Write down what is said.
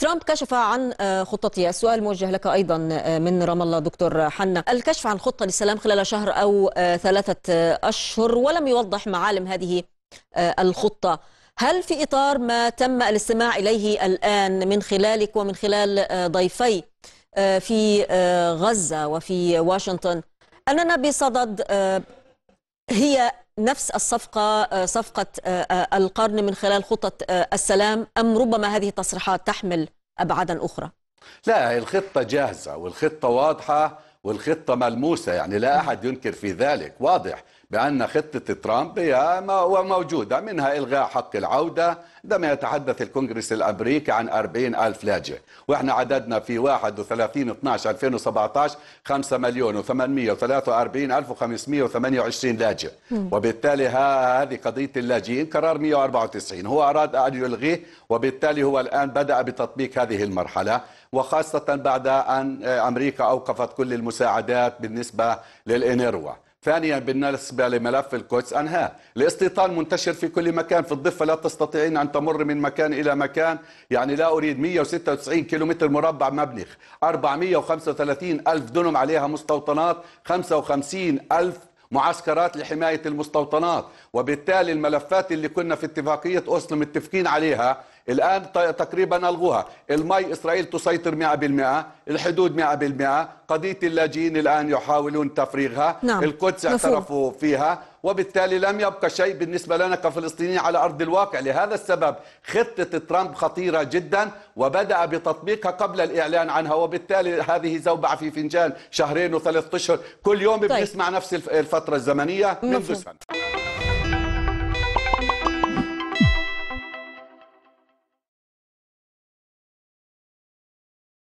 ترامب كشف عن آه، خطته السؤال موجه لك أيضا آه، من رام الله دكتور حنا الكشف عن خطة للسلام خلال شهر أو آه، ثلاثة أشهر ولم يوضح معالم هذه الخطة هل في إطار ما تم الاستماع إليه الآن من خلالك ومن خلال ضيفي في غزة وفي واشنطن أننا بصدد هي نفس الصفقة آه، صفقة آه، آه، القرن من خلال خطة السلام أم ربما هذه التصريحات تحمل أبعادا أخرى؟ لا الخطة جاهزة والخطة واضحة والخطة ملموسة يعني لا أحد ينكر في ذلك واضح بأن خطة ترامب هي موجودة منها إلغاء حق العودة عندما يتحدث الكونغرس الأمريكي عن 40 ألف لاجئ وإحنا عددنا في 31 12 2017 5 مليون و843 ألف و528 لاجئ وبالتالي هذه قضية اللاجئين قرار 194 هو أراد أن يلغيه وبالتالي هو الآن بدأ بتطبيق هذه المرحلة وخاصة بعد أن آه، أمريكا أوقفت كل المساعدات بالنسبة للإنروا ثانيا بالنسبة لملف القدس أنهاه الاستيطان منتشر في كل مكان في الضفة لا تستطيعين أن تمر من مكان إلى مكان يعني لا أريد 196 كيلومتر مربع مبلغ 435 ألف دنم عليها مستوطنات 55 ألف معسكرات لحماية المستوطنات وبالتالي الملفات اللي كنا في اتفاقية أوسلو متفقين عليها الآن تقريبا ألغوها المي إسرائيل تسيطر 100% الحدود 100% قضية اللاجئين الآن يحاولون تفريغها نعم. القدس اعترفوا مفهوم. فيها وبالتالي لم يبقى شيء بالنسبة لنا كفلسطينيين على أرض الواقع لهذا السبب خطة ترامب خطيرة جدا وبدأ بتطبيقها قبل الإعلان عنها وبالتالي هذه زوبعة في فنجان شهرين وثلاث أشهر كل يوم طيب. بنسمع نفس الفترة الزمنية منذ سنة